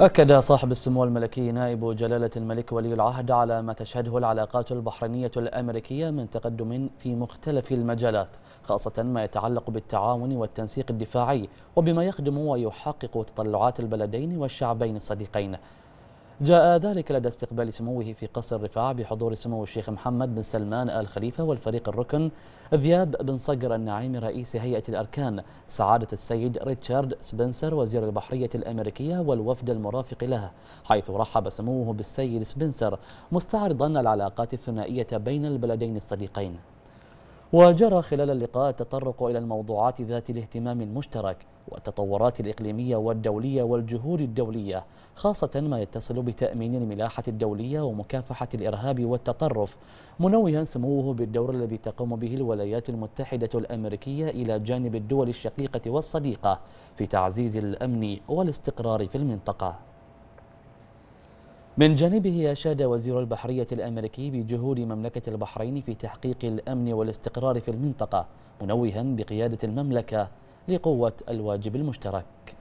أكد صاحب السمو الملكي نائب جلالة الملك ولي العهد على ما تشهده العلاقات البحرينية الأمريكية من تقدم في مختلف المجالات خاصة ما يتعلق بالتعاون والتنسيق الدفاعي وبما يخدم ويحقق تطلعات البلدين والشعبين الصديقين جاء ذلك لدى استقبال سموه في قصر الرفاع بحضور سمو الشيخ محمد بن سلمان آل خليفة والفريق الركن ذياب بن صقر النعيمي رئيس هيئة الأركان سعادة السيد ريتشارد سبنسر وزير البحرية الأمريكية والوفد المرافق له حيث رحب سموه بالسيد سبنسر مستعرضا العلاقات الثنائية بين البلدين الصديقين وجرى خلال اللقاء التطرق إلى الموضوعات ذات الاهتمام المشترك والتطورات الإقليمية والدولية والجهود الدولية خاصة ما يتصل بتأمين الملاحة الدولية ومكافحة الإرهاب والتطرف منوها سموه بالدور الذي تقوم به الولايات المتحدة الأمريكية إلى جانب الدول الشقيقة والصديقة في تعزيز الأمن والاستقرار في المنطقة من جانبه أشاد وزير البحرية الأمريكي بجهود مملكة البحرين في تحقيق الأمن والاستقرار في المنطقة منوها بقيادة المملكة لقوة الواجب المشترك